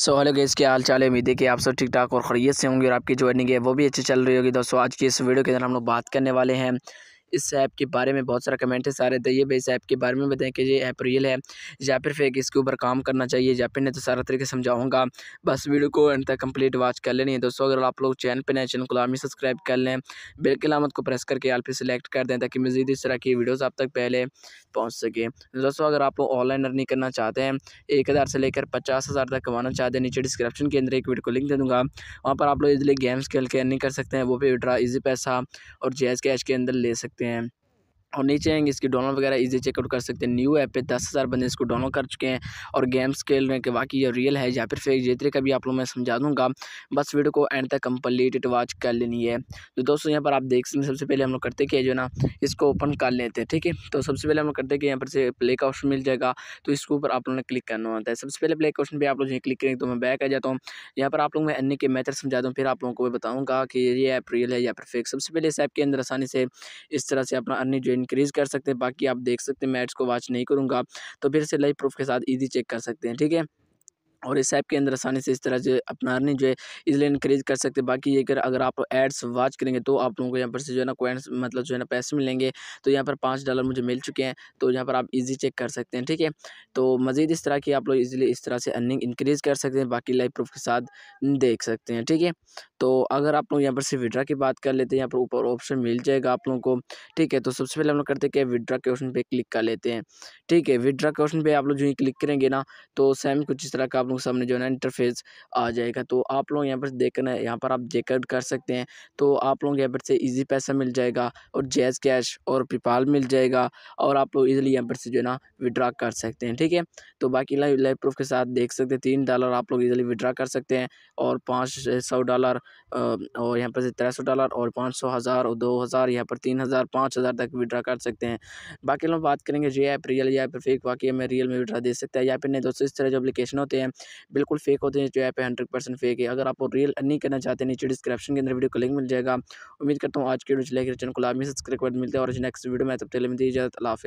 So hello guys क्या हाल चाल है उम्मीद है कि आप सब ठीक ठाक और खरीत से होंगे और आपकी जो अर्निंग है वो भी अच्छी चल रही होगी दोस्तों आज की इस वीडियो के अंदर हम लोग बात करने वाले हैं इस ऐप के बारे में बहुत सारा कमेंट है सारे भाई इस ऐप के बारे में बताएं कि ये ऐप रियल है या फिर फेक इसके ऊपर काम करना चाहिए या फिर नहीं तो सारा तरीके समझाऊंगा बस वीडियो को एंड तक कंप्लीट वॉच कर लेनी है दोस्तों अगर आप लोग चैनल पर नए चैनल को लामी सब्सक्राइब कर लें बिल के लामत को प्रेस करके आप सिलेक्ट कर दें ताकि मज़ीद इस तरह की वीडियोज़ आप तक पहले पहुँच सके दोस्तों अगर आप ऑनलाइन अर्निंग करना चाहते हैं एक हज़ार से लेकर पचास हज़ार तक कमाना चाहते हैं नीचे डिस्क्रिप्शन के अंदर एक वीडियो को लिंक दे दूँगा वहाँ पर आप लोग इजिली गेम्स खेल के अर्निंग कर सकते हैं वो भी विड्रा ईजी पैसा और जैज़ कैश के अंदर ले सकते them. और नीचे आएंगे इसकी डाउनलोड वगैरह इजी चेकआउट कर सकते हैं न्यू ऐप पे दस हज़ार बंदे इसको डाउनलोड कर चुके हैं और गेम्स खेल रहे हैं कि वाकई ये रियल है या फिर फेक जितने का भी आप लोग मैं समझा दूंगा बस वीडियो को एंड तक कम्प्लीट वॉच कर लेनी है तो दोस्तों यहाँ पर आप देख सकते हैं सबसे पहले हम लोग करते कि जो ना इसको ओपन कर लेते हैं ठीक है तो सबसे पहले हम लोग करते कि यहाँ पर से प्ले का ऑप्शन मिल जाएगा तो इसके ऊपर आप लोगों ने क्लिक करना होता है सबसे पहले प्ले का ऑप्शन पर आप लोग क्लिक करेंगे तो मैं बैक आ जाता हूँ यहाँ पर आप लोग मैं अन्य के मैथड समझा दूँ फिर आप लोगों को बताऊँगा कि ये ऐप रियल है या फिर फेक सबसे पहले इस ऐप के अंदर आसानी से इस तरह से अपना अन्य ज्वाइन इंक्रीज़ कर सकते हैं बाकी आप देख सकते हैं मैं इसको को वॉच नहीं करूँगा तो फिर से लाइव प्रूफ के साथ ईजी चेक कर सकते हैं ठीक है और इस ऐप के अंदर आसानी से इस तरह से अपना अर्निंग जो है इसलिए इनक्रीज कर सकते हैं बाकी ये कर अगर आप एड्स वॉच करेंगे तो आप लोगों को यहाँ पर से जो है ना कोइंस मतलब जो है ना पैसे मिलेंगे तो यहाँ पर पाँच डॉलर मुझे मिल चुके हैं तो यहाँ पर आप इजी चेक कर सकते हैं ठीक है तो मज़ीद इस तरह की आप लोग इजिली इस तरह से अर्निंग इंक्रीज़ कर सकते हैं बाकी लाइव प्रूफ के साथ देख सकते हैं ठीक है तो अगर आप लोग यहाँ पर से विड्रा की बात कर लेते हैं यहाँ पर ऊपर ऑप्शन मिल जाएगा आप लोगों को ठीक है तो सबसे पहले हम लोग करते हैं कि विड्रा के ऑप्शन पर क्लिक कर लेते हैं ठीक है विड्रा के ऑप्शन पर आप लोग जो ही क्लिक करेंगे ना तो सेम कुछ इस तरह का आप के सामने जो है ना इंटरफेस आ जाएगा तो आप लोग यहाँ पर देखना है यहाँ पर आप चेकआउट कर सकते हैं तो आप लोग यहाँ पर से ईजी पैसा मिल जाएगा और जैज़ कैश और पेपाल मिल जाएगा और आप लोग ईजिली यहाँ पर से जो है ना विड्रा कर सकते हैं ठीक है तो बाकी लाइव लाइव प्रूफ के साथ देख सकते हैं तीन डॉलर आप लोग ईजिली विड्रा कर सकते हैं और पाँच सौ डॉलर और यहाँ पर से तेरह सौ डॉलर और पाँच सौ हज़ार और दो हज़ार यहाँ पर तीन हज़ार पाँच हज़ार तक विड्रा कर सकते हैं बाकी लोग बात करेंगे जो ऐप रियल या फिर फेक वाकई में रियल में विड्रा दे सकते हैं या फिर नहीं दोस्तों इस तरह जो अपलीकेशन होते हैं बिल्कुल फेक होते हैं जो ऐप है हंड्रेड परसेंट फेक है अगर आप रियल अर्निंग करना चाहते हैं नीचे डिस्क्रिप्शन के अंदर वीडियो को लिंक मिल जाएगा उम्मीद करता हूँ आज की वीडियो लाइक चैनल को लाभ में सब्सक्राइब कर मिलते हैं और नेक्स्ट वीडियो में तब तेल में है इजाजत